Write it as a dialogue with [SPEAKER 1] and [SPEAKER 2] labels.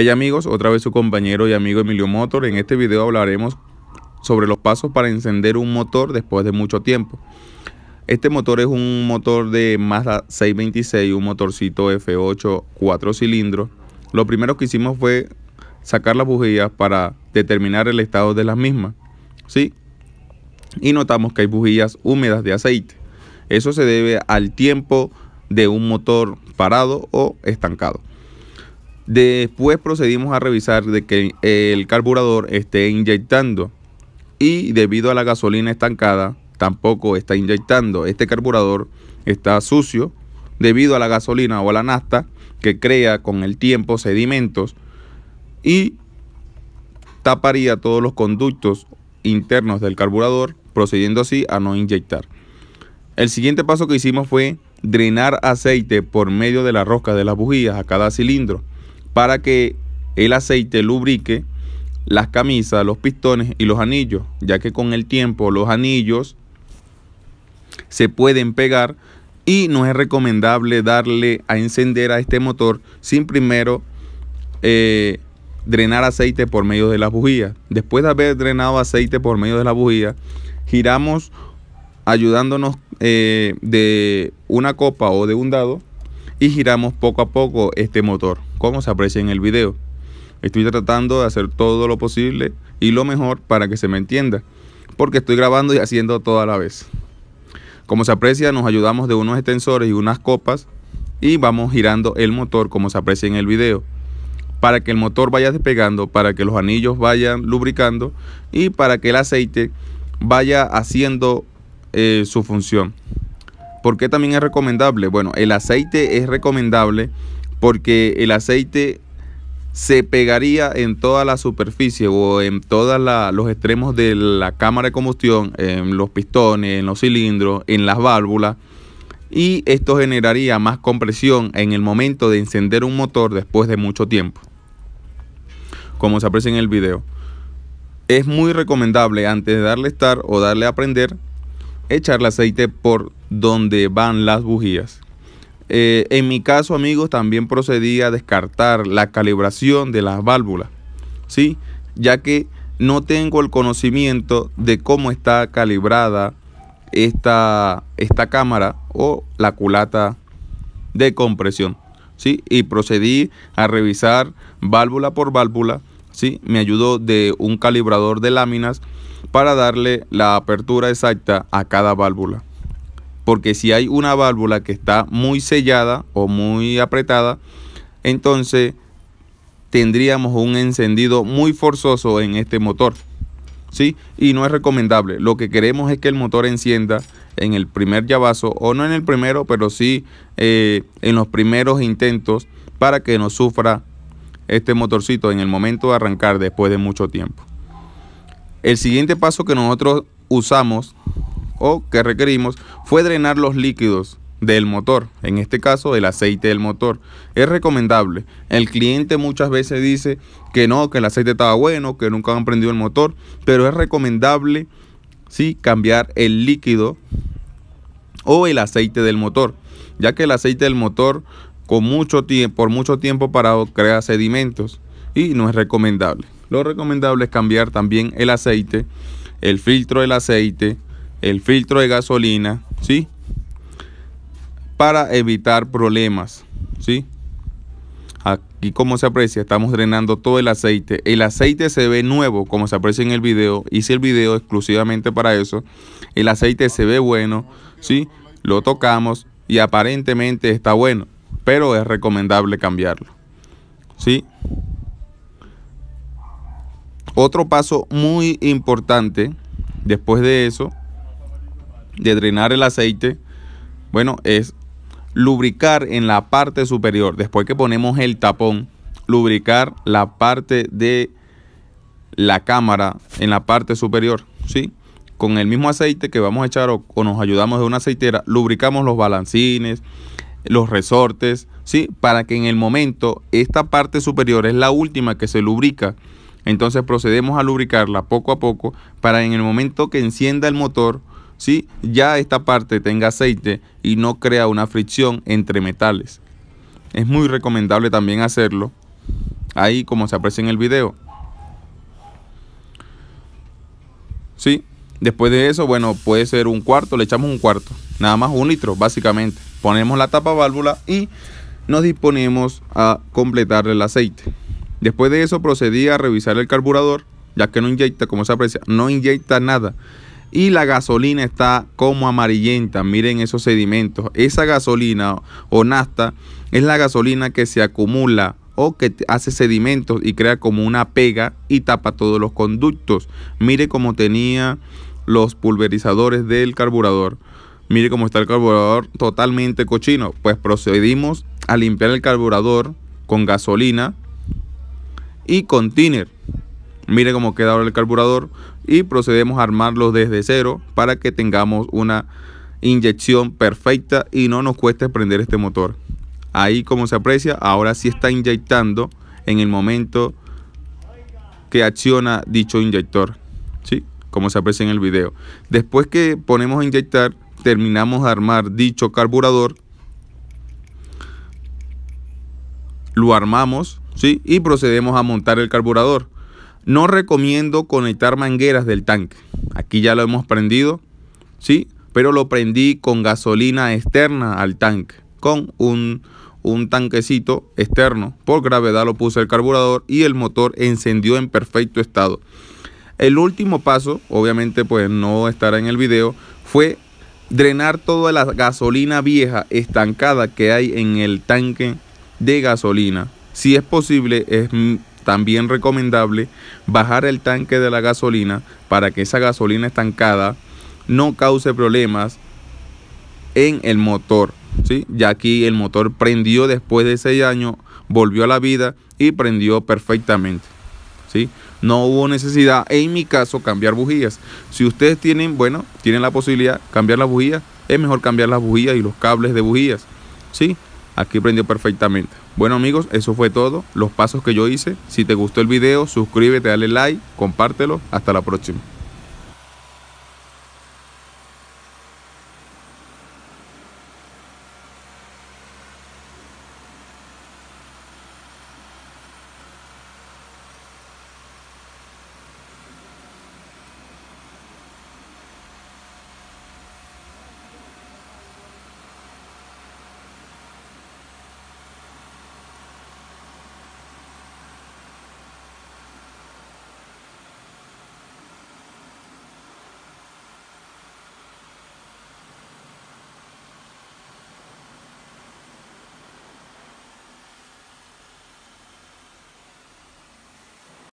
[SPEAKER 1] Hola amigos, otra vez su compañero y amigo Emilio Motor. En este video hablaremos sobre los pasos para encender un motor después de mucho tiempo. Este motor es un motor de Mazda 626, un motorcito F8 4 cilindros. Lo primero que hicimos fue sacar las bujías para determinar el estado de las mismas. ¿sí? Y notamos que hay bujías húmedas de aceite. Eso se debe al tiempo de un motor parado o estancado. Después procedimos a revisar de que el carburador esté inyectando y debido a la gasolina estancada tampoco está inyectando. Este carburador está sucio debido a la gasolina o a la nasta que crea con el tiempo sedimentos y taparía todos los conductos internos del carburador, procediendo así a no inyectar. El siguiente paso que hicimos fue drenar aceite por medio de la rosca de las bujías a cada cilindro para que el aceite lubrique las camisas, los pistones y los anillos, ya que con el tiempo los anillos se pueden pegar y no es recomendable darle a encender a este motor sin primero eh, drenar aceite por medio de las bujías. Después de haber drenado aceite por medio de la bujía, giramos ayudándonos eh, de una copa o de un dado y giramos poco a poco este motor como se aprecia en el video. Estoy tratando de hacer todo lo posible y lo mejor para que se me entienda, porque estoy grabando y haciendo todo a la vez. Como se aprecia, nos ayudamos de unos extensores y unas copas y vamos girando el motor como se aprecia en el video para que el motor vaya despegando, para que los anillos vayan lubricando y para que el aceite vaya haciendo eh, su función. porque también es recomendable? Bueno, el aceite es recomendable porque el aceite se pegaría en toda la superficie o en todos los extremos de la cámara de combustión, en los pistones, en los cilindros, en las válvulas. Y esto generaría más compresión en el momento de encender un motor después de mucho tiempo. Como se aprecia en el video. Es muy recomendable antes de darle estar o darle a prender, echarle aceite por donde van las bujías. Eh, en mi caso, amigos, también procedí a descartar la calibración de las válvulas, ¿sí? ya que no tengo el conocimiento de cómo está calibrada esta, esta cámara o la culata de compresión. ¿sí? Y procedí a revisar válvula por válvula. ¿sí? Me ayudó de un calibrador de láminas para darle la apertura exacta a cada válvula porque si hay una válvula que está muy sellada o muy apretada, entonces tendríamos un encendido muy forzoso en este motor. ¿Sí? Y no es recomendable. Lo que queremos es que el motor encienda en el primer llavazo, o no en el primero, pero sí eh, en los primeros intentos para que no sufra este motorcito en el momento de arrancar después de mucho tiempo. El siguiente paso que nosotros usamos o que requerimos fue drenar los líquidos del motor, en este caso el aceite del motor. Es recomendable. El cliente muchas veces dice que no, que el aceite estaba bueno, que nunca han prendido el motor, pero es recomendable sí cambiar el líquido o el aceite del motor, ya que el aceite del motor con mucho tiempo, por mucho tiempo parado crea sedimentos y no es recomendable. Lo recomendable es cambiar también el aceite, el filtro del aceite, el filtro de gasolina, ¿sí? Para evitar problemas, ¿sí? Aquí como se aprecia, estamos drenando todo el aceite. El aceite se ve nuevo, como se aprecia en el video. Hice el video exclusivamente para eso. El aceite se ve bueno, ¿sí? Lo tocamos y aparentemente está bueno, pero es recomendable cambiarlo, ¿sí? Otro paso muy importante después de eso de drenar el aceite, bueno, es lubricar en la parte superior, después que ponemos el tapón, lubricar la parte de la cámara en la parte superior, ¿sí? Con el mismo aceite que vamos a echar o, nos ayudamos de una aceitera, lubricamos los balancines, los resortes, ¿sí? Para que en el momento esta parte superior es la última que se lubrica. Entonces procedemos a lubricarla poco a poco para en el momento que encienda el motor ¿sí? ya esta parte tenga aceite y no crea una fricción entre metales. Es muy recomendable también hacerlo, ahí como se aprecia en el video. ¿Sí? Después de eso, bueno, puede ser un cuarto, le echamos un cuarto, nada más un litro, básicamente. Ponemos la tapa válvula y nos disponemos a completar el aceite. Después de eso procedí a revisar el carburador, ya que no inyecta, como se aprecia, no inyecta nada y la gasolina está como amarillenta. Miren esos sedimentos. Esa gasolina o nasta es la gasolina que se acumula o que hace sedimentos y crea como una pega y tapa todos los conductos. Mire cómo tenía los pulverizadores del carburador. Mire cómo está el carburador totalmente cochino. Pues procedimos a limpiar el carburador con gasolina y con tiner. Mire cómo queda ahora el carburador y procedemos a armarlo desde cero para que tengamos una inyección perfecta y no nos cueste prender este motor. Ahí como se aprecia, ahora sí está inyectando en el momento que acciona dicho inyector. ¿sí? Como se aprecia en el video. Después que ponemos a inyectar, terminamos de armar dicho carburador. Lo armamos ¿sí? y procedemos a montar el carburador. No recomiendo conectar mangueras del tanque. Aquí ya lo hemos prendido, ¿sí? Pero lo prendí con gasolina externa al tanque, con un, un tanquecito externo. Por gravedad lo puse el carburador y el motor encendió en perfecto estado. El último paso, obviamente pues no estará en el video, fue drenar toda la gasolina vieja estancada que hay en el tanque de gasolina. Si es posible, es también recomendable bajar el tanque de la gasolina para que esa gasolina estancada no cause problemas en el motor. ¿sí? Ya aquí el motor prendió después de ese años, volvió a la vida y prendió perfectamente. ¿sí? No hubo necesidad, en mi caso, cambiar bujías. Si ustedes tienen, bueno, tienen la posibilidad de cambiar las bujías, es mejor cambiar las bujías y los cables de bujías. ¿sí? Aquí prendió perfectamente. Bueno amigos, eso fue todo, los pasos que yo hice. Si te gustó el video, suscríbete, dale like, compártelo. Hasta la próxima.